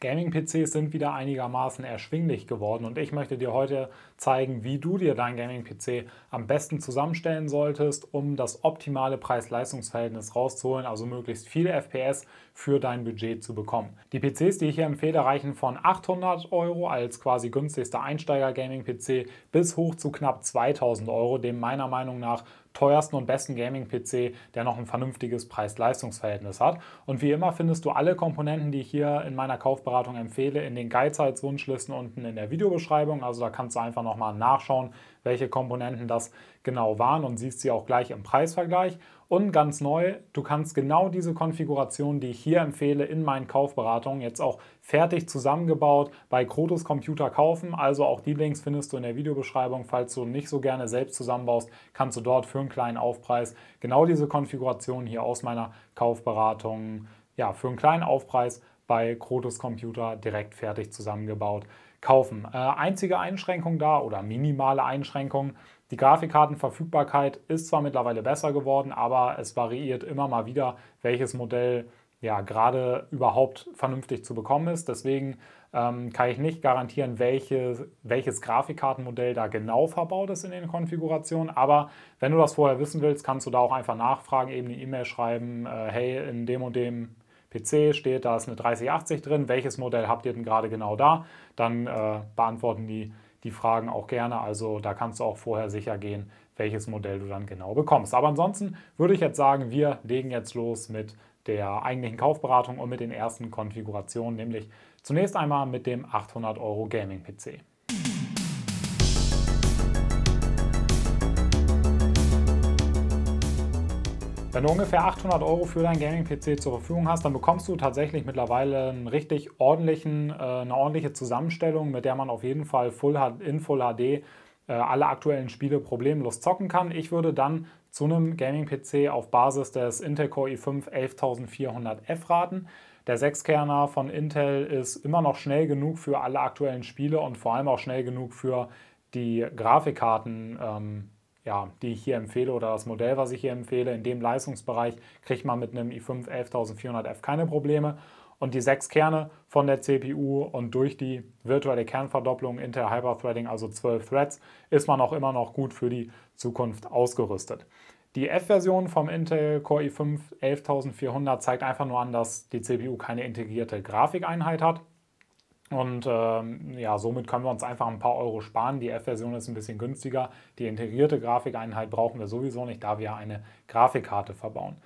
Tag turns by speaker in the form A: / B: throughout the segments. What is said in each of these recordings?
A: Gaming-PCs sind wieder einigermaßen erschwinglich geworden und ich möchte dir heute zeigen, wie du dir dein Gaming-PC am besten zusammenstellen solltest, um das optimale Preis-Leistungs-Verhältnis rauszuholen, also möglichst viele FPS für dein Budget zu bekommen. Die PCs, die ich hier empfehle, reichen von 800 Euro als quasi günstigster Einsteiger-Gaming-PC bis hoch zu knapp 2000 Euro, dem meiner Meinung nach teuersten und besten Gaming-PC, der noch ein vernünftiges Preis-Leistungs-Verhältnis hat. Und wie immer findest du alle Komponenten, die ich hier in meiner Kaufberatung empfehle, in den Wunschlisten unten in der Videobeschreibung. Also da kannst du einfach nochmal nachschauen, welche Komponenten das genau waren und siehst sie auch gleich im Preisvergleich. Und ganz neu, du kannst genau diese Konfiguration, die ich hier empfehle, in meinen Kaufberatungen jetzt auch fertig zusammengebaut bei Krotos Computer kaufen. Also auch die Links findest du in der Videobeschreibung. Falls du nicht so gerne selbst zusammenbaust, kannst du dort für einen kleinen Aufpreis genau diese Konfiguration hier aus meiner Kaufberatung, ja, für einen kleinen Aufpreis bei Krotos Computer direkt fertig zusammengebaut kaufen. Äh, einzige Einschränkung da oder minimale Einschränkung, die Grafikkartenverfügbarkeit ist zwar mittlerweile besser geworden, aber es variiert immer mal wieder, welches Modell ja gerade überhaupt vernünftig zu bekommen ist. Deswegen ähm, kann ich nicht garantieren, welche, welches Grafikkartenmodell da genau verbaut ist in den Konfigurationen. Aber wenn du das vorher wissen willst, kannst du da auch einfach nachfragen, eben eine E-Mail schreiben, äh, hey, in dem und dem PC steht, da ist eine 3080 drin, welches Modell habt ihr denn gerade genau da? Dann äh, beantworten die die fragen auch gerne. Also da kannst du auch vorher sicher gehen, welches Modell du dann genau bekommst. Aber ansonsten würde ich jetzt sagen, wir legen jetzt los mit der eigentlichen Kaufberatung und mit den ersten Konfigurationen, nämlich zunächst einmal mit dem 800 Euro Gaming PC. Wenn du ungefähr 800 Euro für dein Gaming-PC zur Verfügung hast, dann bekommst du tatsächlich mittlerweile einen richtig ordentlichen, äh, eine ordentliche Zusammenstellung, mit der man auf jeden Fall Full in Full HD äh, alle aktuellen Spiele problemlos zocken kann. Ich würde dann zu einem Gaming-PC auf Basis des Intel Core i5 11400F raten. Der Sechskerner von Intel ist immer noch schnell genug für alle aktuellen Spiele und vor allem auch schnell genug für die Grafikkarten. Ähm, ja, die ich hier empfehle oder das Modell, was ich hier empfehle, in dem Leistungsbereich kriegt man mit einem i5 11400F keine Probleme. Und die sechs Kerne von der CPU und durch die virtuelle Kernverdopplung Intel Hyperthreading, also 12 Threads, ist man auch immer noch gut für die Zukunft ausgerüstet. Die F-Version vom Intel Core i5 11400 zeigt einfach nur an, dass die CPU keine integrierte Grafikeinheit hat. Und ähm, ja, somit können wir uns einfach ein paar Euro sparen. Die F-Version ist ein bisschen günstiger. Die integrierte Grafikeinheit brauchen wir sowieso nicht, da wir eine Grafikkarte verbauen.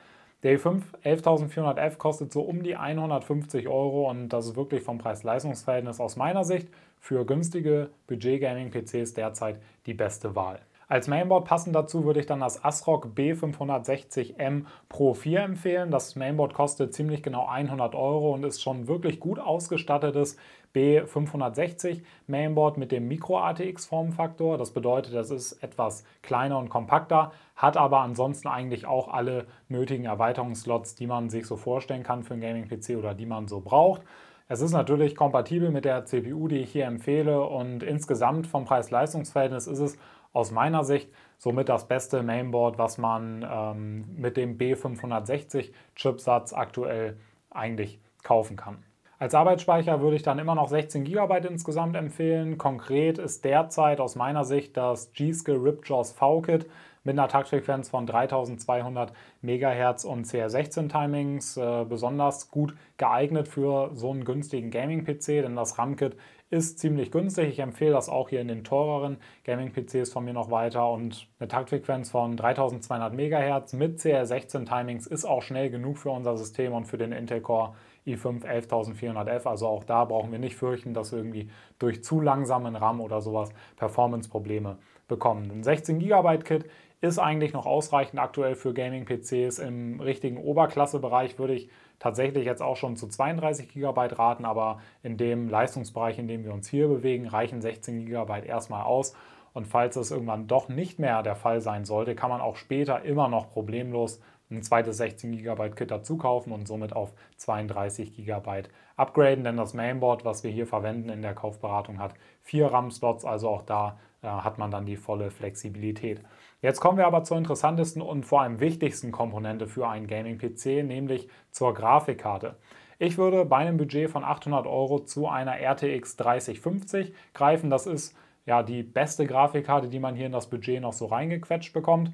A: Der e 5 11400F kostet so um die 150 Euro und das ist wirklich vom Preis-Leistungs-Verhältnis aus meiner Sicht für günstige Budget-Gaming-PCs derzeit die beste Wahl. Als Mainboard passend dazu würde ich dann das ASRock B560M Pro 4 empfehlen. Das Mainboard kostet ziemlich genau 100 Euro und ist schon wirklich gut ausgestattetes B560 Mainboard mit dem Micro ATX Formfaktor. Das bedeutet, das ist etwas kleiner und kompakter, hat aber ansonsten eigentlich auch alle nötigen Erweiterungsslots, die man sich so vorstellen kann für einen Gaming-PC oder die man so braucht. Es ist natürlich kompatibel mit der CPU, die ich hier empfehle und insgesamt vom Preis-Leistungs-Verhältnis ist es aus meiner Sicht somit das beste Mainboard, was man ähm, mit dem B560 Chipsatz aktuell eigentlich kaufen kann. Als Arbeitsspeicher würde ich dann immer noch 16 GB insgesamt empfehlen. Konkret ist derzeit aus meiner Sicht das G-Skill Ripjaws V-Kit mit einer Taktfrequenz von 3200 MHz und CR16-Timings äh, besonders gut geeignet für so einen günstigen Gaming-PC, denn das RAM-Kit ist ziemlich günstig. Ich empfehle das auch hier in den teureren Gaming-PCs von mir noch weiter und eine Taktfrequenz von 3200 MHz mit CR16-Timings ist auch schnell genug für unser System und für den Intel Core i5 11400F. Also auch da brauchen wir nicht fürchten, dass wir irgendwie durch zu langsamen RAM oder sowas Performance-Probleme bekommen. Ein 16 gigabyte Kit ist eigentlich noch ausreichend aktuell für Gaming-PCs. Im richtigen Oberklasse-Bereich würde ich tatsächlich jetzt auch schon zu 32 Gigabyte raten, aber in dem Leistungsbereich, in dem wir uns hier bewegen, reichen 16 Gigabyte erstmal aus. Und falls das irgendwann doch nicht mehr der Fall sein sollte, kann man auch später immer noch problemlos ein zweites 16 GB Kit dazu kaufen und somit auf 32 GB upgraden, denn das Mainboard, was wir hier verwenden in der Kaufberatung, hat vier RAM-Slots, also auch da äh, hat man dann die volle Flexibilität. Jetzt kommen wir aber zur interessantesten und vor allem wichtigsten Komponente für einen Gaming-PC, nämlich zur Grafikkarte. Ich würde bei einem Budget von 800 Euro zu einer RTX 3050 greifen. Das ist ja die beste Grafikkarte, die man hier in das Budget noch so reingequetscht bekommt.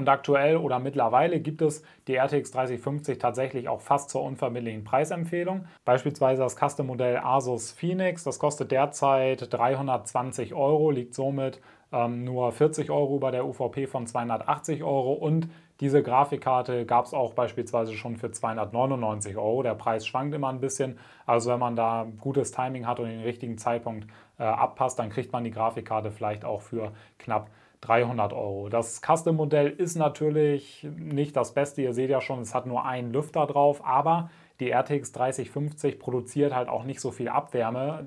A: Und aktuell oder mittlerweile gibt es die RTX 3050 tatsächlich auch fast zur unverbindlichen Preisempfehlung. Beispielsweise das Custom-Modell Asus Phoenix, das kostet derzeit 320 Euro, liegt somit ähm, nur 40 Euro über der UVP von 280 Euro und diese Grafikkarte gab es auch beispielsweise schon für 299 Euro. Der Preis schwankt immer ein bisschen. Also wenn man da gutes Timing hat und den richtigen Zeitpunkt äh, abpasst, dann kriegt man die Grafikkarte vielleicht auch für knapp 300 Euro. Das Custom-Modell ist natürlich nicht das Beste. Ihr seht ja schon, es hat nur einen Lüfter drauf, aber die RTX 3050 produziert halt auch nicht so viel Abwärme.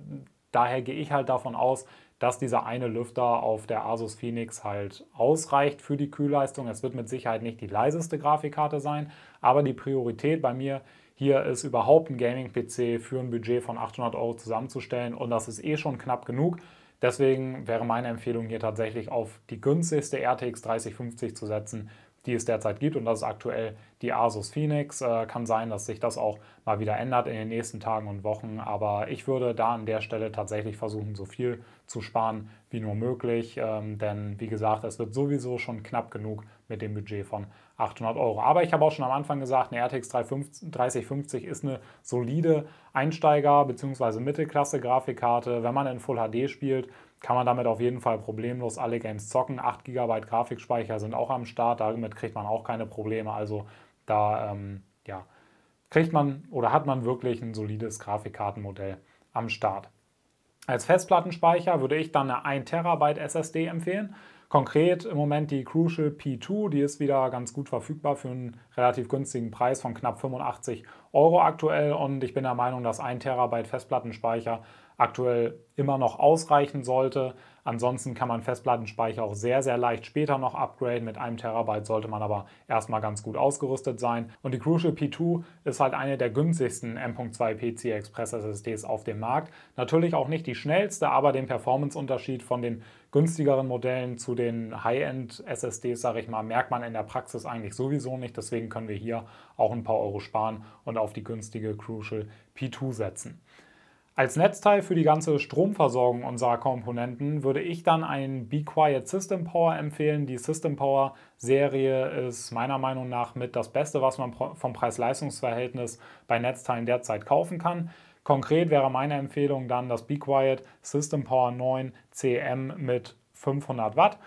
A: Daher gehe ich halt davon aus, dass dieser eine Lüfter auf der Asus Phoenix halt ausreicht für die Kühlleistung. Es wird mit Sicherheit nicht die leiseste Grafikkarte sein, aber die Priorität bei mir hier ist überhaupt ein Gaming-PC für ein Budget von 800 Euro zusammenzustellen und das ist eh schon knapp genug. Deswegen wäre meine Empfehlung hier tatsächlich auf die günstigste RTX 3050 zu setzen, die es derzeit gibt. Und das ist aktuell die Asus Phoenix. Äh, kann sein, dass sich das auch mal wieder ändert in den nächsten Tagen und Wochen. Aber ich würde da an der Stelle tatsächlich versuchen, so viel zu sparen wie nur möglich. Ähm, denn wie gesagt, es wird sowieso schon knapp genug mit dem Budget von 800 Euro. Aber ich habe auch schon am Anfang gesagt, eine RTX 3050 ist eine solide Einsteiger- bzw. Mittelklasse-Grafikkarte. Wenn man in Full HD spielt, kann man damit auf jeden Fall problemlos alle Games zocken. 8 GB Grafikspeicher sind auch am Start, damit kriegt man auch keine Probleme. Also da ähm, ja, kriegt man oder hat man wirklich ein solides Grafikkartenmodell am Start. Als Festplattenspeicher würde ich dann eine 1 TB SSD empfehlen. Konkret im Moment die Crucial P2, die ist wieder ganz gut verfügbar für einen relativ günstigen Preis von knapp 85 Euro aktuell und ich bin der Meinung, dass 1 Terabyte Festplattenspeicher aktuell immer noch ausreichen sollte. Ansonsten kann man Festplattenspeicher auch sehr, sehr leicht später noch upgraden. Mit einem Terabyte sollte man aber erstmal ganz gut ausgerüstet sein. Und die Crucial P2 ist halt eine der günstigsten M.2 PC Express SSDs auf dem Markt. Natürlich auch nicht die schnellste, aber den Performance-Unterschied von den günstigeren Modellen zu den High-End-SSDs, sage ich mal, merkt man in der Praxis eigentlich sowieso nicht. Deswegen können wir hier auch ein paar Euro sparen und auf die günstige Crucial P2 setzen. Als Netzteil für die ganze Stromversorgung unserer Komponenten würde ich dann ein Be Quiet System Power empfehlen. Die System Power Serie ist meiner Meinung nach mit das Beste, was man vom Preis-Leistungs-Verhältnis bei Netzteilen derzeit kaufen kann. Konkret wäre meine Empfehlung dann das Be Quiet System Power 9 CM mit 500 Watt.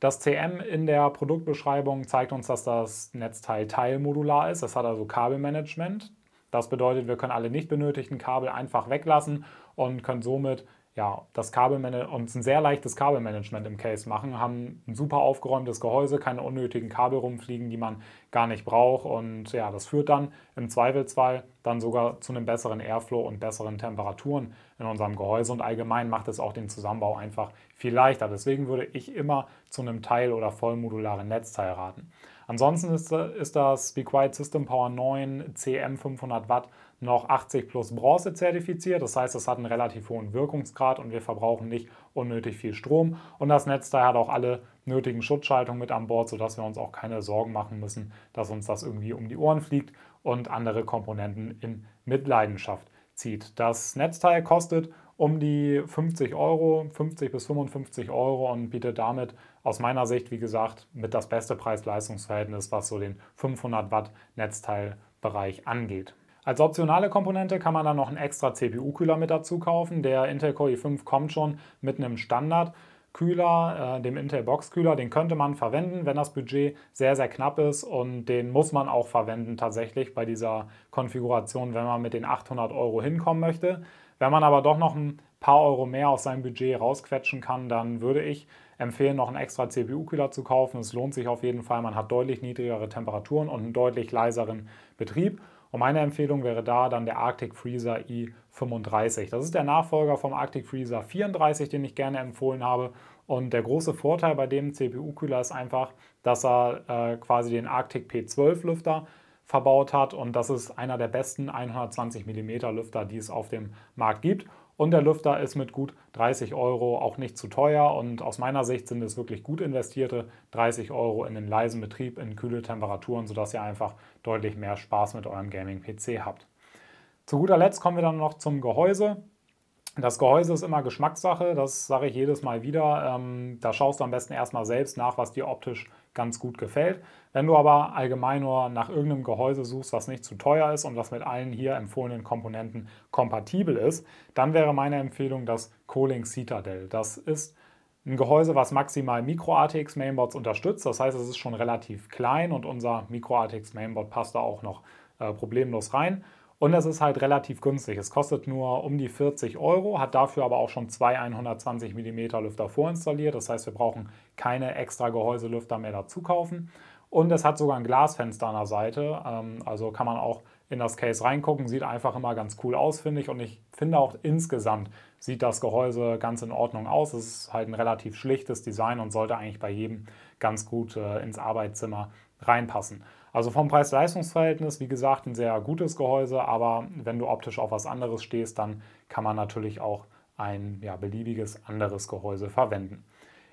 A: Das CM in der Produktbeschreibung zeigt uns, dass das Netzteil teilmodular ist. Das hat also Kabelmanagement. Das bedeutet, wir können alle nicht benötigten Kabel einfach weglassen und können somit ja, das Kabelmanagement und ein sehr leichtes Kabelmanagement im Case machen, haben ein super aufgeräumtes Gehäuse, keine unnötigen Kabel rumfliegen, die man gar nicht braucht. Und ja, das führt dann im Zweifelsfall dann sogar zu einem besseren Airflow und besseren Temperaturen in unserem Gehäuse. Und allgemein macht es auch den Zusammenbau einfach viel leichter. Deswegen würde ich immer zu einem Teil- oder vollmodularen Netzteil raten. Ansonsten ist, äh, ist das Be Quiet System Power 9 CM 500 Watt noch 80 plus Bronze zertifiziert. Das heißt, es hat einen relativ hohen Wirkungsgrad und wir verbrauchen nicht unnötig viel Strom. Und das Netzteil hat auch alle nötigen Schutzschaltungen mit an Bord, sodass wir uns auch keine Sorgen machen müssen, dass uns das irgendwie um die Ohren fliegt und andere Komponenten in Mitleidenschaft zieht. Das Netzteil kostet um die 50 Euro, 50 bis 55 Euro und bietet damit aus meiner Sicht, wie gesagt, mit das beste Preis-Leistungs-Verhältnis, was so den 500 Watt Netzteilbereich angeht. Als optionale Komponente kann man dann noch einen extra CPU-Kühler mit dazu kaufen. Der Intel Core i5 kommt schon mit einem Standard. Kühler, äh, dem Intel Box Kühler, den könnte man verwenden, wenn das Budget sehr, sehr knapp ist und den muss man auch verwenden tatsächlich bei dieser Konfiguration, wenn man mit den 800 Euro hinkommen möchte. Wenn man aber doch noch ein paar Euro mehr aus seinem Budget rausquetschen kann, dann würde ich empfehlen, noch einen extra CPU-Kühler zu kaufen. Es lohnt sich auf jeden Fall. Man hat deutlich niedrigere Temperaturen und einen deutlich leiseren Betrieb. Und meine Empfehlung wäre da dann der Arctic Freezer i35. Das ist der Nachfolger vom Arctic Freezer 34, den ich gerne empfohlen habe. Und der große Vorteil bei dem CPU-Kühler ist einfach, dass er äh, quasi den Arctic P12-Lüfter verbaut hat und das ist einer der besten 120 mm Lüfter, die es auf dem Markt gibt. Und der Lüfter ist mit gut 30 Euro auch nicht zu teuer und aus meiner Sicht sind es wirklich gut investierte 30 Euro in den leisen Betrieb, in kühle Temperaturen, sodass ihr einfach deutlich mehr Spaß mit eurem Gaming-PC habt. Zu guter Letzt kommen wir dann noch zum Gehäuse. Das Gehäuse ist immer Geschmackssache, das sage ich jedes Mal wieder. Ähm, da schaust du am besten erstmal selbst nach, was dir optisch ganz gut gefällt. Wenn du aber allgemein nur nach irgendeinem Gehäuse suchst, was nicht zu teuer ist und was mit allen hier empfohlenen Komponenten kompatibel ist, dann wäre meine Empfehlung das Cooling Citadel. Das ist ein Gehäuse, was maximal Micro-ATX Mainboards unterstützt. Das heißt, es ist schon relativ klein und unser Micro-ATX Mainboard passt da auch noch äh, problemlos rein. Und es ist halt relativ günstig. Es kostet nur um die 40 Euro, hat dafür aber auch schon zwei 120 mm Lüfter vorinstalliert. Das heißt, wir brauchen keine extra Gehäuselüfter mehr dazu kaufen. Und es hat sogar ein Glasfenster an der Seite. Ähm, also kann man auch in das Case reingucken. Sieht einfach immer ganz cool aus, finde ich. Und ich finde auch insgesamt sieht das Gehäuse ganz in Ordnung aus. Es ist halt ein relativ schlichtes Design und sollte eigentlich bei jedem ganz gut äh, ins Arbeitszimmer reinpassen. Also vom Preis-Leistungs-Verhältnis, wie gesagt, ein sehr gutes Gehäuse, aber wenn du optisch auf was anderes stehst, dann kann man natürlich auch ein ja, beliebiges anderes Gehäuse verwenden.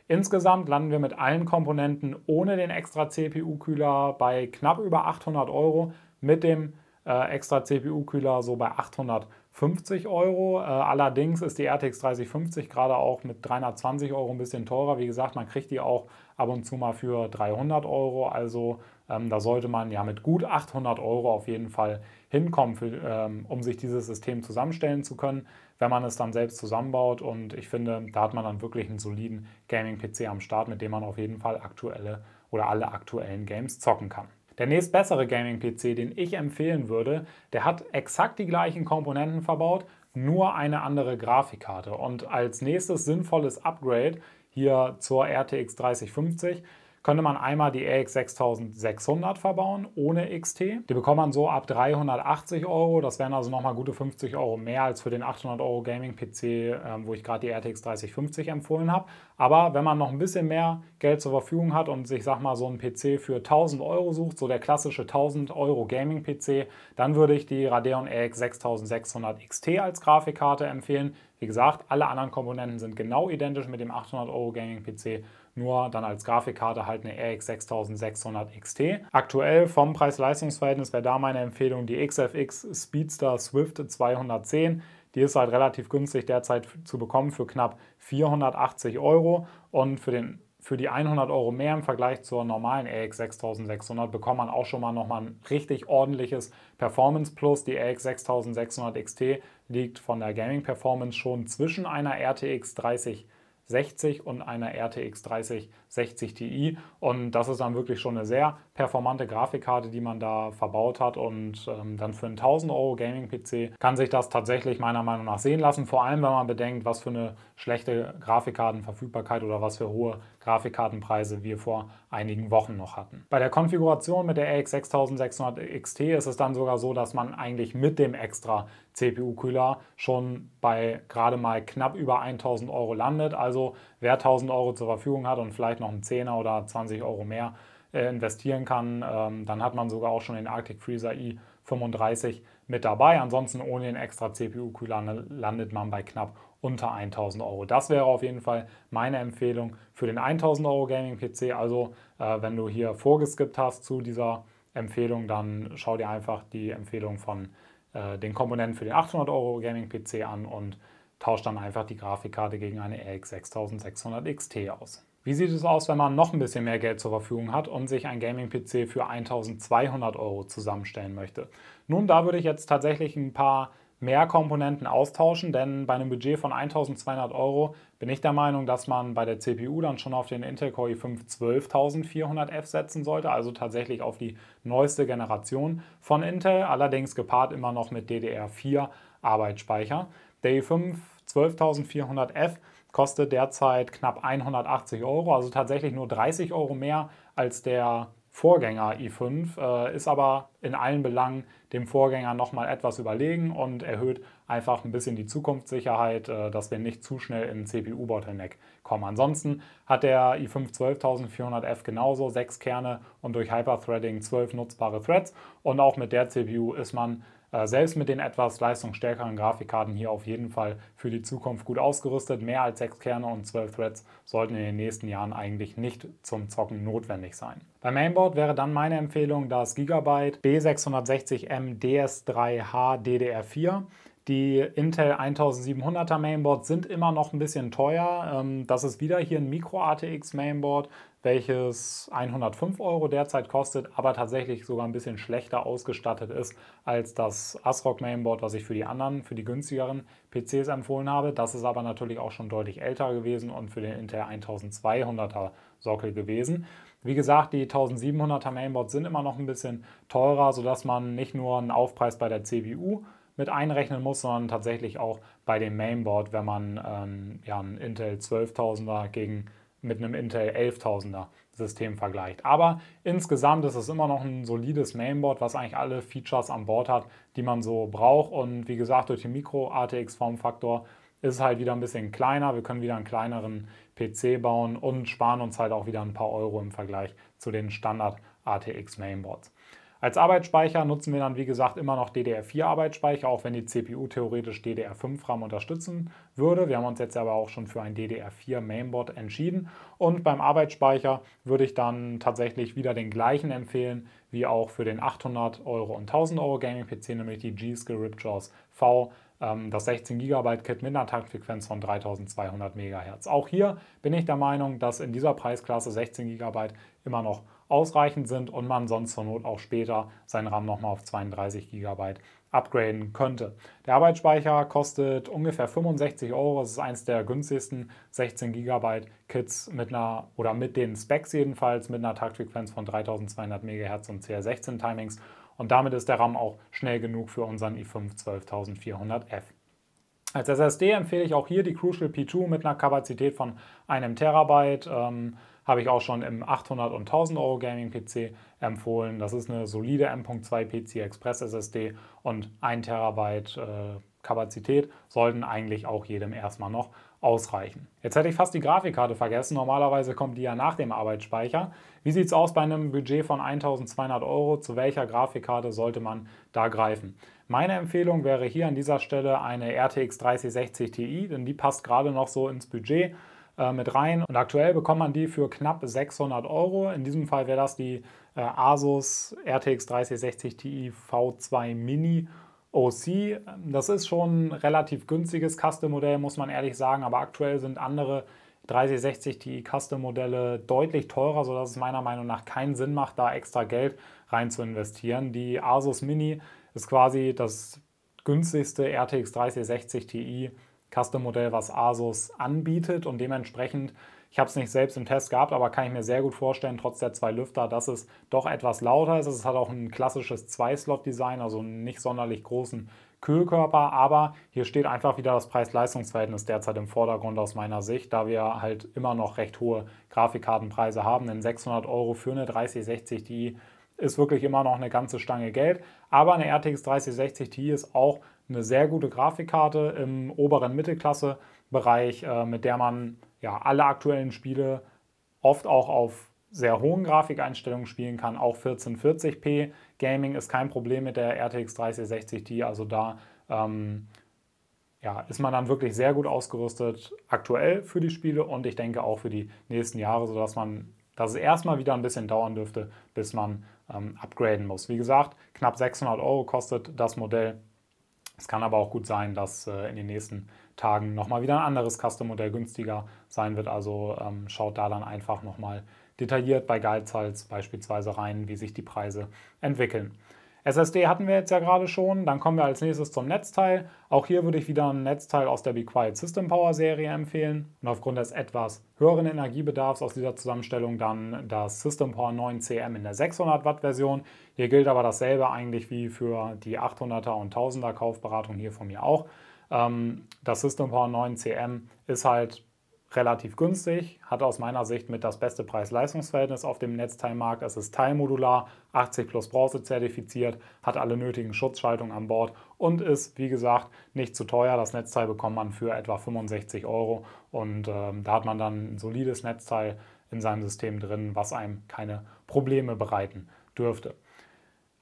A: Insgesamt landen wir mit allen Komponenten ohne den extra CPU-Kühler bei knapp über 800 Euro, mit dem äh, extra CPU-Kühler so bei 850 Euro. Äh, allerdings ist die RTX 3050 gerade auch mit 320 Euro ein bisschen teurer. Wie gesagt, man kriegt die auch ab und zu mal für 300 Euro, also ähm, da sollte man ja mit gut 800 Euro auf jeden Fall hinkommen, für, ähm, um sich dieses System zusammenstellen zu können, wenn man es dann selbst zusammenbaut. Und ich finde, da hat man dann wirklich einen soliden Gaming-PC am Start, mit dem man auf jeden Fall aktuelle oder alle aktuellen Games zocken kann. Der nächstbessere Gaming-PC, den ich empfehlen würde, der hat exakt die gleichen Komponenten verbaut, nur eine andere Grafikkarte. Und als nächstes sinnvolles Upgrade hier zur RTX 3050 könnte man einmal die RX 6600 verbauen ohne XT. Die bekommt man so ab 380 Euro. Das wären also nochmal gute 50 Euro mehr als für den 800 Euro Gaming PC, ähm, wo ich gerade die RTX 3050 empfohlen habe. Aber wenn man noch ein bisschen mehr Geld zur Verfügung hat und sich, sag mal, so einen PC für 1000 Euro sucht, so der klassische 1000 Euro Gaming PC, dann würde ich die Radeon RX 6600 XT als Grafikkarte empfehlen. Wie gesagt, alle anderen Komponenten sind genau identisch mit dem 800 Euro Gaming PC, nur dann als Grafikkarte halt eine RX 6600 XT. Aktuell vom preis leistungsverhältnis wäre da meine Empfehlung die XFX Speedstar Swift 210. Die ist halt relativ günstig derzeit zu bekommen für knapp 480 Euro und für den für die 100 Euro mehr im Vergleich zur normalen RX 6600 bekommt man auch schon mal nochmal ein richtig ordentliches Performance Plus. Die RX 6600 XT liegt von der Gaming Performance schon zwischen einer RTX 30 60 und einer RTX 30 60 Ti. Und das ist dann wirklich schon eine sehr performante Grafikkarte, die man da verbaut hat. Und ähm, dann für einen 1000 Euro Gaming-PC kann sich das tatsächlich meiner Meinung nach sehen lassen. Vor allem, wenn man bedenkt, was für eine schlechte Grafikkartenverfügbarkeit oder was für hohe Grafikkartenpreise wir vor einigen Wochen noch hatten. Bei der Konfiguration mit der RX 6600 XT ist es dann sogar so, dass man eigentlich mit dem extra CPU-Kühler schon bei gerade mal knapp über 1000 Euro landet. Also wer 1000 Euro zur Verfügung hat und vielleicht noch einen Zehner oder 20 Euro mehr äh, investieren kann, ähm, dann hat man sogar auch schon den Arctic Freezer i35 mit dabei. Ansonsten ohne den extra CPU-Kühler landet man bei knapp unter 1000 Euro. Das wäre auf jeden Fall meine Empfehlung für den 1000 Euro Gaming PC. Also äh, wenn du hier vorgeskippt hast zu dieser Empfehlung, dann schau dir einfach die Empfehlung von äh, den Komponenten für den 800 Euro Gaming PC an und tauscht dann einfach die Grafikkarte gegen eine RX 6600 XT aus. Wie sieht es aus, wenn man noch ein bisschen mehr Geld zur Verfügung hat und sich ein Gaming-PC für 1200 Euro zusammenstellen möchte? Nun, da würde ich jetzt tatsächlich ein paar mehr Komponenten austauschen, denn bei einem Budget von 1200 Euro bin ich der Meinung, dass man bei der CPU dann schon auf den Intel Core i5 12400F setzen sollte, also tatsächlich auf die neueste Generation von Intel, allerdings gepaart immer noch mit DDR4 Arbeitsspeicher. Day 5 12400F kostet derzeit knapp 180 Euro, also tatsächlich nur 30 Euro mehr als der Vorgänger i5, äh, ist aber in allen Belangen dem Vorgänger nochmal etwas überlegen und erhöht einfach ein bisschen die Zukunftssicherheit, äh, dass wir nicht zu schnell in CPU-Bottleneck kommen. Ansonsten hat der i5 12400F genauso sechs Kerne und durch Hyperthreading zwölf nutzbare Threads und auch mit der CPU ist man äh, selbst mit den etwas leistungsstärkeren Grafikkarten hier auf jeden Fall für die Zukunft gut ausgerüstet. Mehr als sechs Kerne und 12 Threads sollten in den nächsten Jahren eigentlich nicht zum Zocken notwendig sein. Beim Mainboard wäre dann meine Empfehlung das Gigabyte B660M DS3H DDR4. Die Intel 1700er Mainboards sind immer noch ein bisschen teuer. Ähm, das ist wieder hier ein Micro ATX Mainboard, welches 105 Euro derzeit kostet, aber tatsächlich sogar ein bisschen schlechter ausgestattet ist als das ASRock Mainboard, was ich für die anderen, für die günstigeren PCs empfohlen habe. Das ist aber natürlich auch schon deutlich älter gewesen und für den Intel 1200er Sockel gewesen. Wie gesagt, die 1700er Mainboards sind immer noch ein bisschen teurer, sodass man nicht nur einen Aufpreis bei der CBU mit einrechnen muss, sondern tatsächlich auch bei dem Mainboard, wenn man ähm, ja, ein Intel 12000er gegen mit einem Intel 11000er System vergleicht. Aber insgesamt ist es immer noch ein solides Mainboard, was eigentlich alle Features an Bord hat, die man so braucht. Und wie gesagt, durch den Micro-ATX-Formfaktor ist es halt wieder ein bisschen kleiner. Wir können wieder einen kleineren PC bauen und sparen uns halt auch wieder ein paar Euro im Vergleich zu den Standard-ATX-Mainboards. Als Arbeitsspeicher nutzen wir dann, wie gesagt, immer noch DDR4-Arbeitsspeicher, auch wenn die CPU theoretisch DDR5-RAM unterstützen würde. Wir haben uns jetzt aber auch schon für ein DDR4-Mainboard entschieden. Und beim Arbeitsspeicher würde ich dann tatsächlich wieder den gleichen empfehlen, wie auch für den 800 Euro und 1000 Euro Gaming-PC, nämlich die G-Skill Ripjaws V ähm, das 16 GB Kit mit einer Taktfrequenz von 3200 MHz. Auch hier bin ich der Meinung, dass in dieser Preisklasse 16 GB immer noch ausreichend sind und man sonst zur Not auch später seinen RAM nochmal auf 32 GB upgraden könnte. Der Arbeitsspeicher kostet ungefähr 65 Euro. Das ist eines der günstigsten 16 GB Kits mit einer oder mit den Specs jedenfalls mit einer Taktfrequenz von 3200 MHz und CR16 Timings. Und damit ist der RAM auch schnell genug für unseren i5 12400F. Als SSD empfehle ich auch hier die Crucial P2 mit einer Kapazität von einem Terabyte. Ähm, habe ich auch schon im 800 und 1000 Euro Gaming PC empfohlen. Das ist eine solide M.2 PC Express SSD und 1 Terabyte äh, Kapazität sollten eigentlich auch jedem erstmal noch ausreichen. Jetzt hätte ich fast die Grafikkarte vergessen. Normalerweise kommt die ja nach dem Arbeitsspeicher. Wie sieht es aus bei einem Budget von 1200 Euro? Zu welcher Grafikkarte sollte man da greifen? Meine Empfehlung wäre hier an dieser Stelle eine RTX 3060 Ti, denn die passt gerade noch so ins Budget äh, mit rein. Und aktuell bekommt man die für knapp 600 Euro. In diesem Fall wäre das die äh, Asus RTX 3060 Ti V2 Mini OC. Das ist schon ein relativ günstiges Custom-Modell, muss man ehrlich sagen, aber aktuell sind andere 3060 Ti Custom-Modelle deutlich teurer, sodass es meiner Meinung nach keinen Sinn macht, da extra Geld rein zu investieren. Die Asus Mini ist quasi das günstigste RTX 3060 Ti Custom-Modell, was Asus anbietet und dementsprechend, ich habe es nicht selbst im Test gehabt, aber kann ich mir sehr gut vorstellen, trotz der zwei Lüfter, dass es doch etwas lauter ist. Es hat auch ein klassisches Zwei-Slot-Design, also einen nicht sonderlich großen Kühlkörper, aber hier steht einfach wieder das Preis-Leistungs-Verhältnis derzeit im Vordergrund aus meiner Sicht, da wir halt immer noch recht hohe Grafikkartenpreise haben, denn 600 Euro für eine 3060 Ti ist wirklich immer noch eine ganze Stange Geld, aber eine RTX 3060 Ti ist auch eine sehr gute Grafikkarte im oberen Mittelklasse-Bereich, äh, mit der man ja alle aktuellen Spiele oft auch auf sehr hohen Grafikeinstellungen spielen kann, auch 1440p. Gaming ist kein Problem mit der RTX 3060 Ti, also da ähm, ja, ist man dann wirklich sehr gut ausgerüstet aktuell für die Spiele und ich denke auch für die nächsten Jahre, sodass man, dass es erstmal wieder ein bisschen dauern dürfte, bis man ähm, upgraden muss. Wie gesagt, knapp 600 Euro kostet das Modell es kann aber auch gut sein, dass äh, in den nächsten Tagen nochmal wieder ein anderes Custom-Modell günstiger sein wird. Also ähm, schaut da dann einfach nochmal detailliert bei Guidesalz beispielsweise rein, wie sich die Preise entwickeln. SSD hatten wir jetzt ja gerade schon, dann kommen wir als nächstes zum Netzteil. Auch hier würde ich wieder ein Netzteil aus der Be Quiet System Power Serie empfehlen und aufgrund des etwas höheren Energiebedarfs aus dieser Zusammenstellung dann das System Power 9CM in der 600 Watt Version. Hier gilt aber dasselbe eigentlich wie für die 800er und 1000er Kaufberatung hier von mir auch. Ähm, das System Power 9CM ist halt relativ günstig, hat aus meiner Sicht mit das beste Preis-Leistungs-Verhältnis auf dem Netzteilmarkt. Es ist teilmodular, 80 plus Bronze zertifiziert, hat alle nötigen Schutzschaltungen an Bord und ist, wie gesagt, nicht zu teuer. Das Netzteil bekommt man für etwa 65 Euro und äh, da hat man dann ein solides Netzteil in seinem System drin, was einem keine Probleme bereiten dürfte.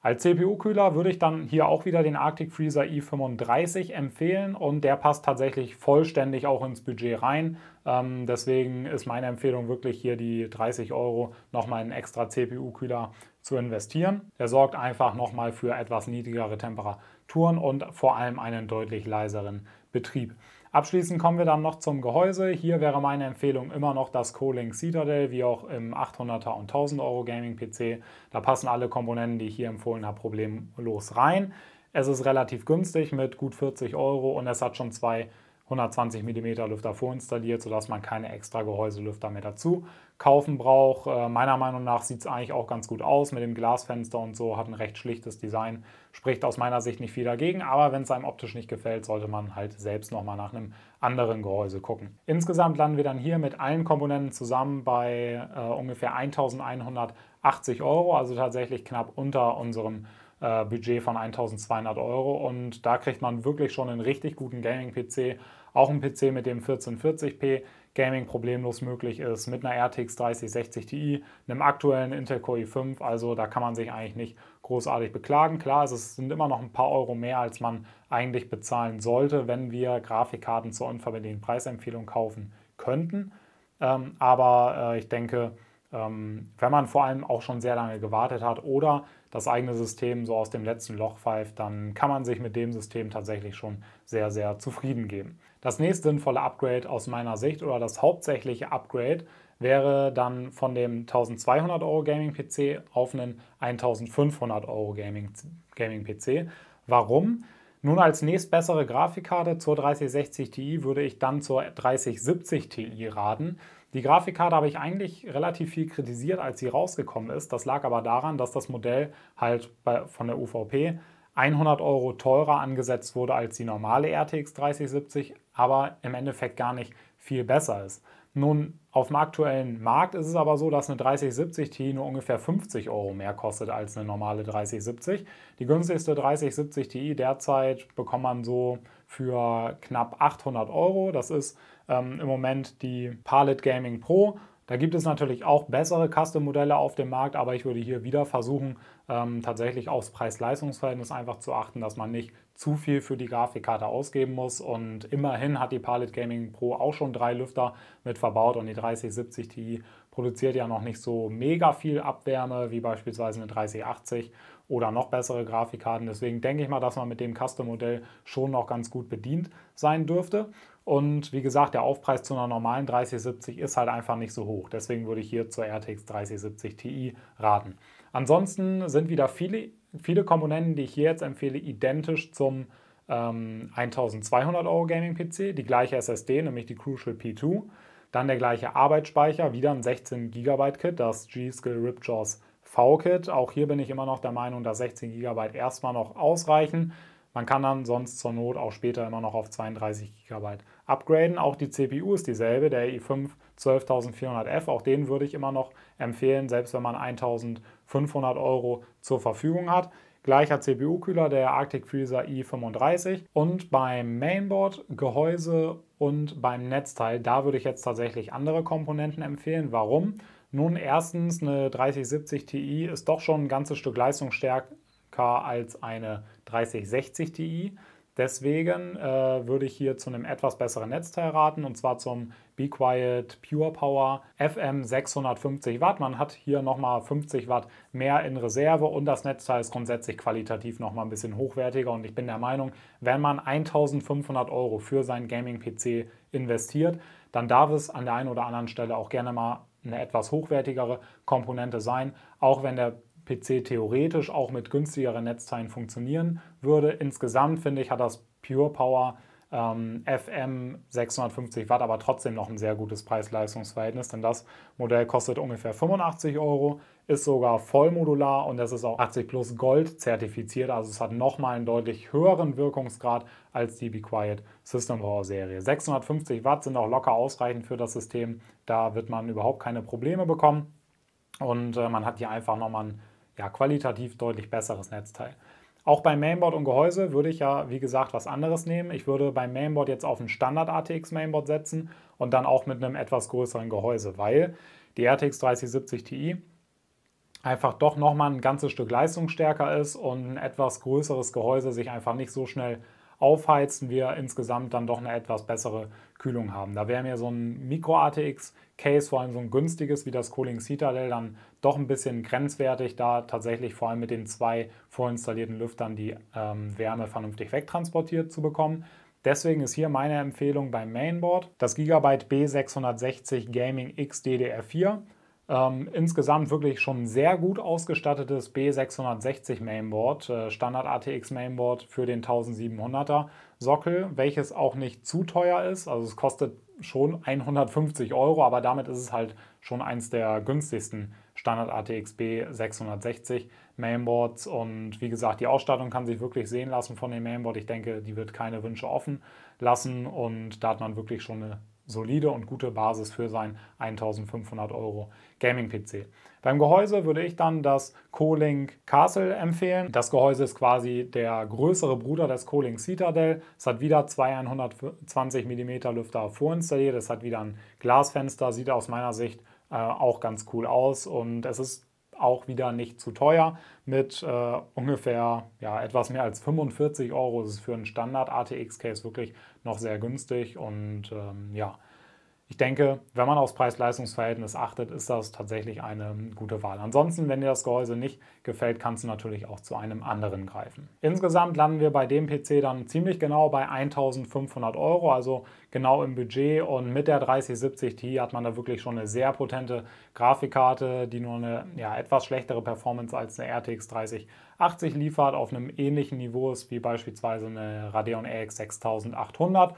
A: Als CPU-Kühler würde ich dann hier auch wieder den Arctic Freezer i35 empfehlen und der passt tatsächlich vollständig auch ins Budget rein. Ähm, deswegen ist meine Empfehlung wirklich hier die 30 Euro nochmal in extra CPU-Kühler zu investieren. Der sorgt einfach nochmal für etwas niedrigere Temperaturen und vor allem einen deutlich leiseren Betrieb. Abschließend kommen wir dann noch zum Gehäuse. Hier wäre meine Empfehlung immer noch das co Colink Citadel, wie auch im 800er und 1000 Euro Gaming PC. Da passen alle Komponenten, die ich hier empfohlen habe, problemlos rein. Es ist relativ günstig mit gut 40 Euro und es hat schon zwei 120 mm Lüfter vorinstalliert, sodass man keine extra Gehäuselüfter mehr dazu kaufen braucht. Äh, meiner Meinung nach sieht es eigentlich auch ganz gut aus mit dem Glasfenster und so, hat ein recht schlichtes Design, spricht aus meiner Sicht nicht viel dagegen, aber wenn es einem optisch nicht gefällt, sollte man halt selbst nochmal nach einem anderen Gehäuse gucken. Insgesamt landen wir dann hier mit allen Komponenten zusammen bei äh, ungefähr 1180 Euro, also tatsächlich knapp unter unserem äh, Budget von 1200 Euro und da kriegt man wirklich schon einen richtig guten Gaming-PC auch ein PC, mit dem 1440p Gaming problemlos möglich ist, mit einer RTX 3060 Ti, einem aktuellen Intel Core i5. Also da kann man sich eigentlich nicht großartig beklagen. Klar, es sind immer noch ein paar Euro mehr, als man eigentlich bezahlen sollte, wenn wir Grafikkarten zur unverbindlichen Preisempfehlung kaufen könnten. Ähm, aber äh, ich denke, ähm, wenn man vor allem auch schon sehr lange gewartet hat oder das eigene System so aus dem letzten Loch pfeift, dann kann man sich mit dem System tatsächlich schon sehr, sehr zufrieden geben. Das nächste sinnvolle Upgrade aus meiner Sicht oder das hauptsächliche Upgrade wäre dann von dem 1200 Euro Gaming PC auf einen 1500 Euro Gaming, Gaming PC. Warum? Nun als nächstbessere Grafikkarte zur 3060 Ti würde ich dann zur 3070 Ti raten. Die Grafikkarte habe ich eigentlich relativ viel kritisiert, als sie rausgekommen ist. Das lag aber daran, dass das Modell halt bei, von der UVP 100 Euro teurer angesetzt wurde als die normale RTX 3070, aber im Endeffekt gar nicht viel besser ist. Nun, auf dem aktuellen Markt ist es aber so, dass eine 3070 Ti nur ungefähr 50 Euro mehr kostet als eine normale 3070. Die günstigste 3070 Ti derzeit bekommt man so für knapp 800 Euro. Das ist ähm, im Moment die Palette Gaming Pro. Da gibt es natürlich auch bessere Custom-Modelle auf dem Markt, aber ich würde hier wieder versuchen, ähm, tatsächlich aufs Preis-Leistungs-Verhältnis einfach zu achten, dass man nicht zu viel für die Grafikkarte ausgeben muss. Und immerhin hat die Palette Gaming Pro auch schon drei Lüfter mit verbaut und die 3070 Ti produziert ja noch nicht so mega viel Abwärme wie beispielsweise eine 3080 oder noch bessere Grafikkarten. Deswegen denke ich mal, dass man mit dem Custom-Modell schon noch ganz gut bedient sein dürfte. Und wie gesagt, der Aufpreis zu einer normalen 3070 ist halt einfach nicht so hoch. Deswegen würde ich hier zur RTX 3070 Ti raten. Ansonsten sind wieder viele viele Komponenten, die ich hier jetzt empfehle, identisch zum ähm, 1200 Euro Gaming PC, die gleiche SSD, nämlich die Crucial P2, dann der gleiche Arbeitsspeicher, wieder ein 16 GB Kit, das G-Skill Ripjaws V-Kit. Auch hier bin ich immer noch der Meinung, dass 16 GB erstmal noch ausreichen. Man kann dann sonst zur Not auch später immer noch auf 32 GB upgraden. Auch die CPU ist dieselbe, der i5 e 12400F. Auch den würde ich immer noch empfehlen, selbst wenn man 1500 Euro zur Verfügung hat. Gleicher CPU-Kühler, der Arctic Freezer i35. Und beim Mainboard, Gehäuse und beim Netzteil, da würde ich jetzt tatsächlich andere Komponenten empfehlen. Warum? Nun, erstens, eine 3070 Ti ist doch schon ein ganzes Stück leistungsstärker als eine 3060 Ti. Deswegen äh, würde ich hier zu einem etwas besseren Netzteil raten und zwar zum Be Quiet, Pure Power, FM 650 Watt. Man hat hier nochmal 50 Watt mehr in Reserve und das Netzteil ist grundsätzlich qualitativ nochmal ein bisschen hochwertiger. Und ich bin der Meinung, wenn man 1500 Euro für seinen Gaming-PC investiert, dann darf es an der einen oder anderen Stelle auch gerne mal eine etwas hochwertigere Komponente sein, auch wenn der PC theoretisch auch mit günstigeren Netzteilen funktionieren würde. Insgesamt finde ich, hat das Pure Power ähm, FM 650 Watt, aber trotzdem noch ein sehr gutes Preis-Leistungs-Verhältnis, denn das Modell kostet ungefähr 85 Euro, ist sogar vollmodular und es ist auch 80 Plus Gold zertifiziert, also es hat nochmal einen deutlich höheren Wirkungsgrad als die Be Quiet System Power Serie. 650 Watt sind auch locker ausreichend für das System, da wird man überhaupt keine Probleme bekommen und äh, man hat hier einfach nochmal ein ja, qualitativ deutlich besseres Netzteil. Auch beim Mainboard und Gehäuse würde ich ja, wie gesagt, was anderes nehmen. Ich würde beim Mainboard jetzt auf ein Standard ATX Mainboard setzen und dann auch mit einem etwas größeren Gehäuse, weil die RTX 3070 Ti einfach doch nochmal ein ganzes Stück leistungsstärker ist und ein etwas größeres Gehäuse sich einfach nicht so schnell aufheizen, wir insgesamt dann doch eine etwas bessere Kühlung haben. Da wäre mir so ein mikro atx case vor allem so ein günstiges wie das Cooling Citadel, dann doch ein bisschen grenzwertig, da tatsächlich vor allem mit den zwei vorinstallierten Lüftern die ähm, Wärme vernünftig wegtransportiert zu bekommen. Deswegen ist hier meine Empfehlung beim Mainboard das Gigabyte B660 Gaming XDDR4 ähm, insgesamt wirklich schon sehr gut ausgestattetes B660 Mainboard, äh, Standard ATX Mainboard für den 1700er Sockel, welches auch nicht zu teuer ist. Also es kostet schon 150 Euro, aber damit ist es halt schon eins der günstigsten Standard ATX B660 Mainboards. Und wie gesagt, die Ausstattung kann sich wirklich sehen lassen von dem Mainboard. Ich denke, die wird keine Wünsche offen lassen und da hat man wirklich schon eine solide und gute Basis für sein 1500 Euro Gaming-PC. Beim Gehäuse würde ich dann das Colink Castle empfehlen. Das Gehäuse ist quasi der größere Bruder des Colink Citadel. Es hat wieder zwei 120 mm Lüfter vorinstalliert. Es hat wieder ein Glasfenster, sieht aus meiner Sicht äh, auch ganz cool aus und es ist auch wieder nicht zu teuer. Mit äh, ungefähr ja, etwas mehr als 45 Euro ist es für einen Standard ATX-Case wirklich noch sehr günstig und ähm, ja, ich denke, wenn man aufs Preis-Leistungs-Verhältnis achtet, ist das tatsächlich eine gute Wahl. Ansonsten, wenn dir das Gehäuse nicht gefällt, kannst du natürlich auch zu einem anderen greifen. Insgesamt landen wir bei dem PC dann ziemlich genau bei 1500 Euro, also genau im Budget und mit der 3070 Ti hat man da wirklich schon eine sehr potente Grafikkarte, die nur eine ja, etwas schlechtere Performance als eine RTX 3080 liefert, auf einem ähnlichen Niveau ist wie beispielsweise eine Radeon RX 6800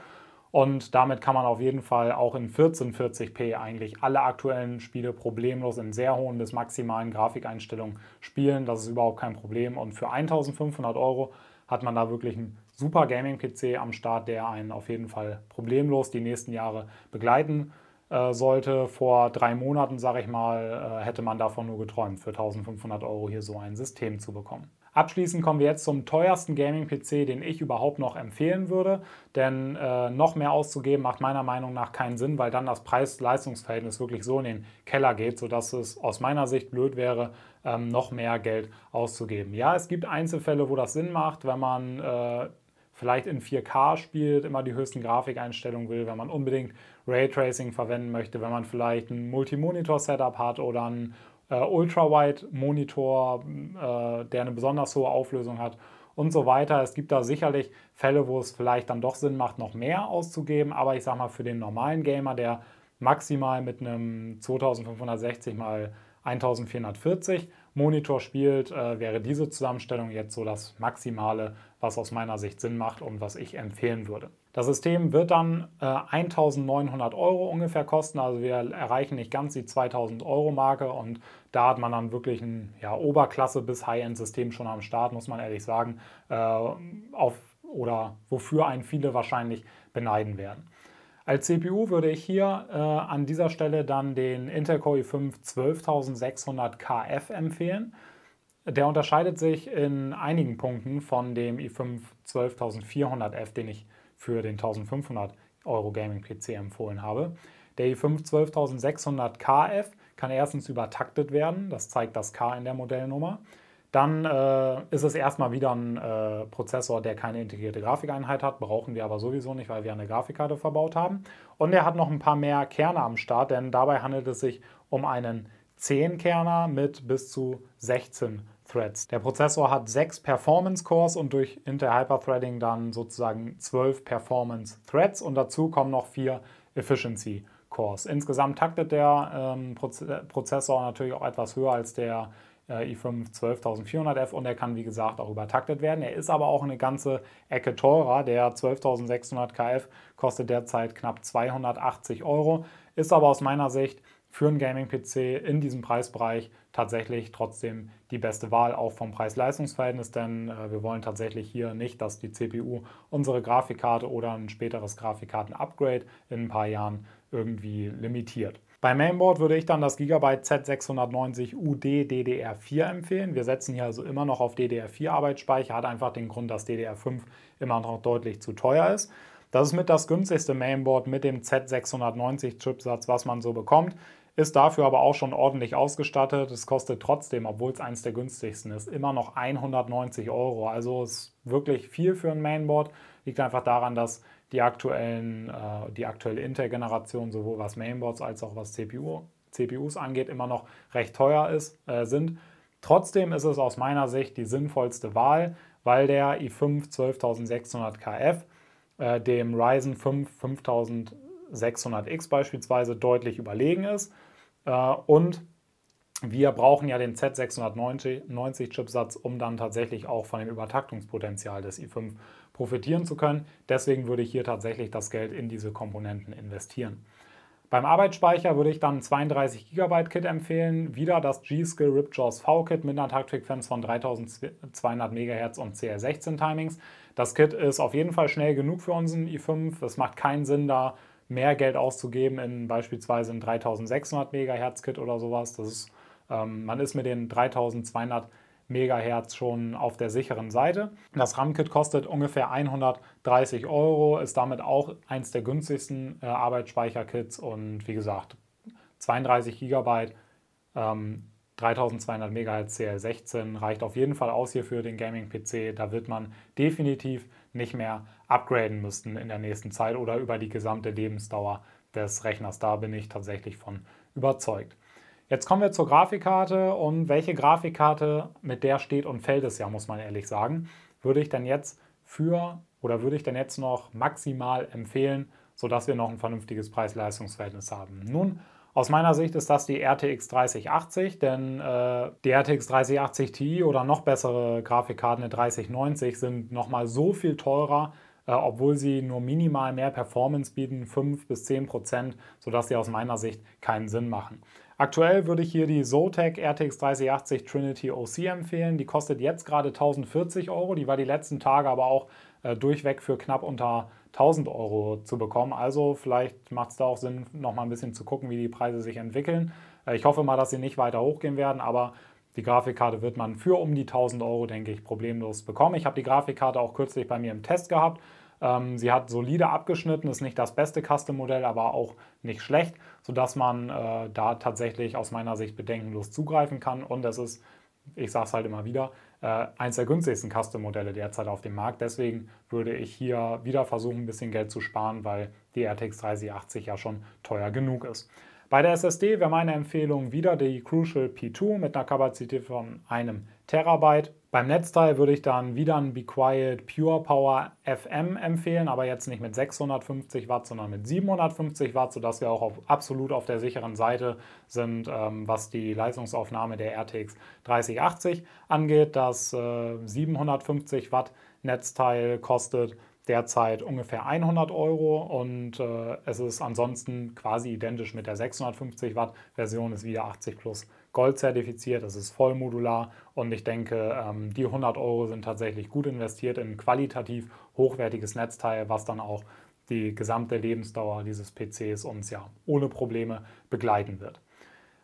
A: und damit kann man auf jeden Fall auch in 1440p eigentlich alle aktuellen Spiele problemlos in sehr hohen bis maximalen Grafikeinstellungen spielen. Das ist überhaupt kein Problem. Und für 1500 Euro hat man da wirklich einen super Gaming-PC am Start, der einen auf jeden Fall problemlos die nächsten Jahre begleiten äh, sollte. Vor drei Monaten, sage ich mal, äh, hätte man davon nur geträumt, für 1500 Euro hier so ein System zu bekommen. Abschließend kommen wir jetzt zum teuersten Gaming-PC, den ich überhaupt noch empfehlen würde. Denn äh, noch mehr auszugeben macht meiner Meinung nach keinen Sinn, weil dann das preis leistungs verhältnis wirklich so in den Keller geht, sodass es aus meiner Sicht blöd wäre, ähm, noch mehr Geld auszugeben. Ja, es gibt Einzelfälle, wo das Sinn macht, wenn man äh, vielleicht in 4K spielt, immer die höchsten Grafikeinstellungen will, wenn man unbedingt Raytracing verwenden möchte, wenn man vielleicht ein Multimonitor-Setup hat oder ein äh, wide monitor äh, der eine besonders hohe Auflösung hat und so weiter. Es gibt da sicherlich Fälle, wo es vielleicht dann doch Sinn macht, noch mehr auszugeben, aber ich sag mal, für den normalen Gamer, der maximal mit einem 2560 x 1440 Monitor spielt, äh, wäre diese Zusammenstellung jetzt so das Maximale, was aus meiner Sicht Sinn macht und was ich empfehlen würde. Das System wird dann äh, 1900 Euro ungefähr kosten, also wir erreichen nicht ganz die 2000 Euro Marke und da hat man dann wirklich ein ja, Oberklasse- bis High-End-System schon am Start, muss man ehrlich sagen, äh, auf, oder wofür einen viele wahrscheinlich beneiden werden. Als CPU würde ich hier äh, an dieser Stelle dann den Intel Core i5 12600KF empfehlen. Der unterscheidet sich in einigen Punkten von dem i5 12400F, den ich für den 1500 Euro Gaming PC empfohlen habe. Der i5 12600KF kann erstens übertaktet werden, das zeigt das K in der Modellnummer. Dann äh, ist es erstmal wieder ein äh, Prozessor, der keine integrierte Grafikeinheit hat, brauchen wir aber sowieso nicht, weil wir eine Grafikkarte verbaut haben. Und er hat noch ein paar mehr Kerne am Start, denn dabei handelt es sich um einen 10-Kerner mit bis zu 16 Threads. Der Prozessor hat sechs Performance Cores und durch Intel Hyperthreading dann sozusagen 12 Performance Threads und dazu kommen noch vier Efficiency Cores. Insgesamt taktet der ähm, äh, Prozessor natürlich auch etwas höher als der äh, i5 12400F und er kann wie gesagt auch übertaktet werden. Er ist aber auch eine ganze Ecke teurer. Der 12600KF kostet derzeit knapp 280 Euro, ist aber aus meiner Sicht für einen Gaming-PC in diesem Preisbereich tatsächlich trotzdem die beste Wahl, auch vom Preis-Leistungs-Verhältnis, denn äh, wir wollen tatsächlich hier nicht, dass die CPU unsere Grafikkarte oder ein späteres Grafikkarten-Upgrade in ein paar Jahren irgendwie limitiert. Beim Mainboard würde ich dann das Gigabyte Z690 UD DDR4 empfehlen. Wir setzen hier also immer noch auf DDR4 Arbeitsspeicher, hat einfach den Grund, dass DDR5 immer noch deutlich zu teuer ist. Das ist mit das günstigste Mainboard mit dem Z690 Chipsatz, was man so bekommt. Ist dafür aber auch schon ordentlich ausgestattet. Es kostet trotzdem, obwohl es eines der günstigsten ist, immer noch 190 Euro. Also ist wirklich viel für ein Mainboard. Liegt einfach daran, dass die, aktuellen, äh, die aktuelle Intel-Generation, sowohl was Mainboards als auch was CPU, CPUs angeht, immer noch recht teuer ist, äh, sind. Trotzdem ist es aus meiner Sicht die sinnvollste Wahl, weil der i5 12600KF äh, dem Ryzen 5 5600X beispielsweise deutlich überlegen ist äh, und wir brauchen ja den Z690-Chipsatz, um dann tatsächlich auch von dem Übertaktungspotenzial des i5 profitieren zu können. Deswegen würde ich hier tatsächlich das Geld in diese Komponenten investieren. Beim Arbeitsspeicher würde ich dann 32 GB Kit empfehlen. Wieder das G-Skill Ripjaws V-Kit mit einer Taktfrequenz von 3200 MHz und cr 16 Timings. Das Kit ist auf jeden Fall schnell genug für unseren i5. Es macht keinen Sinn, da mehr Geld auszugeben in beispielsweise ein 3600 MHz Kit oder sowas. Das ist ähm, man ist mit den 3200 Megahertz schon auf der sicheren Seite. Das RAM-Kit kostet ungefähr 130 Euro, ist damit auch eins der günstigsten äh, Arbeitsspeicherkits und wie gesagt 32 GB, ähm, 3200 MHz CL16 reicht auf jeden Fall aus hier für den Gaming-PC. Da wird man definitiv nicht mehr upgraden müssen in der nächsten Zeit oder über die gesamte Lebensdauer des Rechners. Da bin ich tatsächlich von überzeugt. Jetzt kommen wir zur Grafikkarte und welche Grafikkarte mit der steht und fällt es ja, muss man ehrlich sagen, würde ich dann jetzt für oder würde ich dann jetzt noch maximal empfehlen, sodass wir noch ein vernünftiges Preis-Leistungs-Verhältnis haben. Nun, aus meiner Sicht ist das die RTX 3080, denn äh, die RTX 3080 Ti oder noch bessere Grafikkarten, eine 3090, sind nochmal so viel teurer, äh, obwohl sie nur minimal mehr Performance bieten, 5 bis 10 Prozent, sodass sie aus meiner Sicht keinen Sinn machen. Aktuell würde ich hier die Zotac RTX 3080 Trinity OC empfehlen. Die kostet jetzt gerade 1040 Euro. Die war die letzten Tage aber auch äh, durchweg für knapp unter 1000 Euro zu bekommen. Also vielleicht macht es da auch Sinn, noch mal ein bisschen zu gucken, wie die Preise sich entwickeln. Äh, ich hoffe mal, dass sie nicht weiter hochgehen werden, aber die Grafikkarte wird man für um die 1000 Euro, denke ich, problemlos bekommen. Ich habe die Grafikkarte auch kürzlich bei mir im Test gehabt. Ähm, sie hat solide abgeschnitten, ist nicht das beste Custom-Modell, aber auch nicht schlecht sodass man äh, da tatsächlich aus meiner Sicht bedenkenlos zugreifen kann. Und das ist, ich sage es halt immer wieder, äh, eins der günstigsten Custom-Modelle derzeit auf dem Markt. Deswegen würde ich hier wieder versuchen, ein bisschen Geld zu sparen, weil die RTX 3080 ja schon teuer genug ist. Bei der SSD wäre meine Empfehlung wieder die Crucial P2 mit einer Kapazität von einem Terabyte. Beim Netzteil würde ich dann wieder ein Be Quiet Pure Power FM empfehlen, aber jetzt nicht mit 650 Watt, sondern mit 750 Watt, sodass wir auch auf, absolut auf der sicheren Seite sind, ähm, was die Leistungsaufnahme der RTX 3080 angeht. Das äh, 750 Watt Netzteil kostet derzeit ungefähr 100 Euro und äh, es ist ansonsten quasi identisch mit der 650 Watt Version, ist wieder 80 plus Gold zertifiziert, es ist voll modular und ich denke, ähm, die 100 Euro sind tatsächlich gut investiert in ein qualitativ hochwertiges Netzteil, was dann auch die gesamte Lebensdauer dieses PCs uns ja ohne Probleme begleiten wird.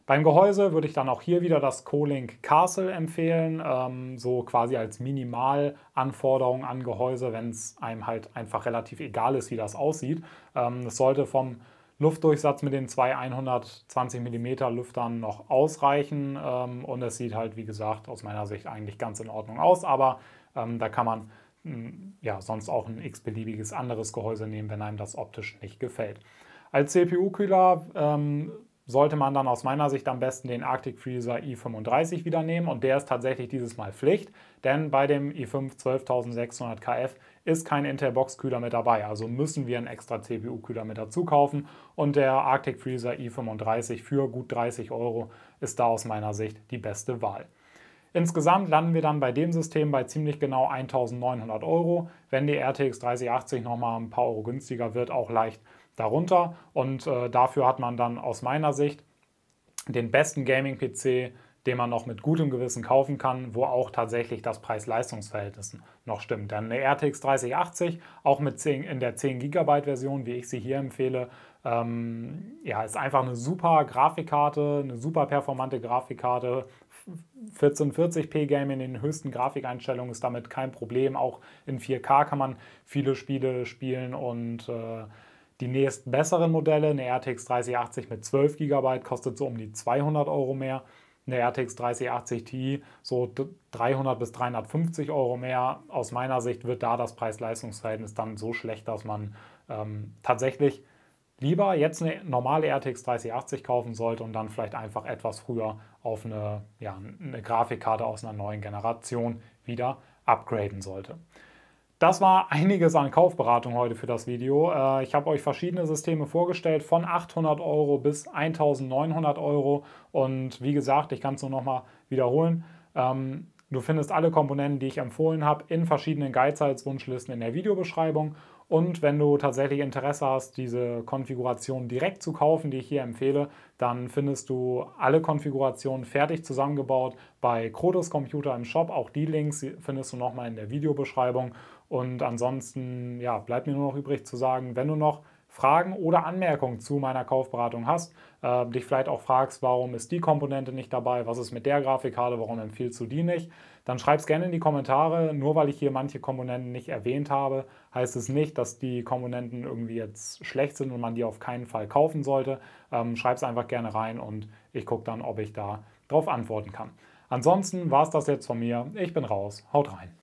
A: Beim Gehäuse würde ich dann auch hier wieder das Colink Castle empfehlen, ähm, so quasi als Minimalanforderung an Gehäuse, wenn es einem halt einfach relativ egal ist, wie das aussieht. Es ähm, sollte vom Luftdurchsatz mit den zwei 120 mm Lüftern noch ausreichen. Ähm, und es sieht halt, wie gesagt, aus meiner Sicht eigentlich ganz in Ordnung aus. Aber ähm, da kann man hm, ja, sonst auch ein x-beliebiges anderes Gehäuse nehmen, wenn einem das optisch nicht gefällt. Als CPU-Kühler ähm, sollte man dann aus meiner Sicht am besten den Arctic Freezer i35 wieder nehmen und der ist tatsächlich dieses Mal Pflicht, denn bei dem i5 12600 KF ist kein Intel Box Kühler mit dabei, also müssen wir einen extra CPU Kühler mit dazu kaufen und der Arctic Freezer e i35 für gut 30 Euro ist da aus meiner Sicht die beste Wahl. Insgesamt landen wir dann bei dem System bei ziemlich genau 1900 Euro, wenn die RTX 3080 nochmal ein paar Euro günstiger wird, auch leicht darunter. Und äh, dafür hat man dann aus meiner Sicht den besten Gaming-PC, den man noch mit gutem Gewissen kaufen kann, wo auch tatsächlich das Preis-Leistungs-Verhältnis noch stimmt. Denn eine RTX 3080, auch mit 10, in der 10 GB Version, wie ich sie hier empfehle, ähm, ja, ist einfach eine super Grafikkarte, eine super performante Grafikkarte. 1440p Game in den höchsten Grafikeinstellungen ist damit kein Problem. Auch in 4K kann man viele Spiele spielen und äh, die nächst besseren Modelle, eine RTX 3080 mit 12 GB, kostet so um die 200 Euro mehr. Eine RTX 3080 Ti so 300 bis 350 Euro mehr. Aus meiner Sicht wird da das Preis-Leistungs-Verhältnis dann so schlecht, dass man ähm, tatsächlich lieber jetzt eine normale RTX 3080 kaufen sollte und dann vielleicht einfach etwas früher auf eine, ja, eine Grafikkarte aus einer neuen Generation wieder upgraden sollte. Das war einiges an Kaufberatung heute für das Video. Äh, ich habe euch verschiedene Systeme vorgestellt, von 800 Euro bis 1900 Euro. Und wie gesagt, ich kann es nur nochmal wiederholen. Ähm, du findest alle Komponenten, die ich empfohlen habe, in verschiedenen Guides als Wunschlisten in der Videobeschreibung. Und wenn du tatsächlich Interesse hast, diese Konfiguration direkt zu kaufen, die ich hier empfehle, dann findest du alle Konfigurationen fertig zusammengebaut bei Krodos Computer im Shop. Auch die Links findest du nochmal in der Videobeschreibung. Und ansonsten ja, bleibt mir nur noch übrig zu sagen, wenn du noch Fragen oder Anmerkungen zu meiner Kaufberatung hast, äh, dich vielleicht auch fragst, warum ist die Komponente nicht dabei, was ist mit der Grafikkarte, warum empfiehlst du die nicht, dann schreib es gerne in die Kommentare. Nur weil ich hier manche Komponenten nicht erwähnt habe, heißt es nicht, dass die Komponenten irgendwie jetzt schlecht sind und man die auf keinen Fall kaufen sollte. Ähm, schreib es einfach gerne rein und ich gucke dann, ob ich da drauf antworten kann. Ansonsten war es das jetzt von mir. Ich bin raus. Haut rein.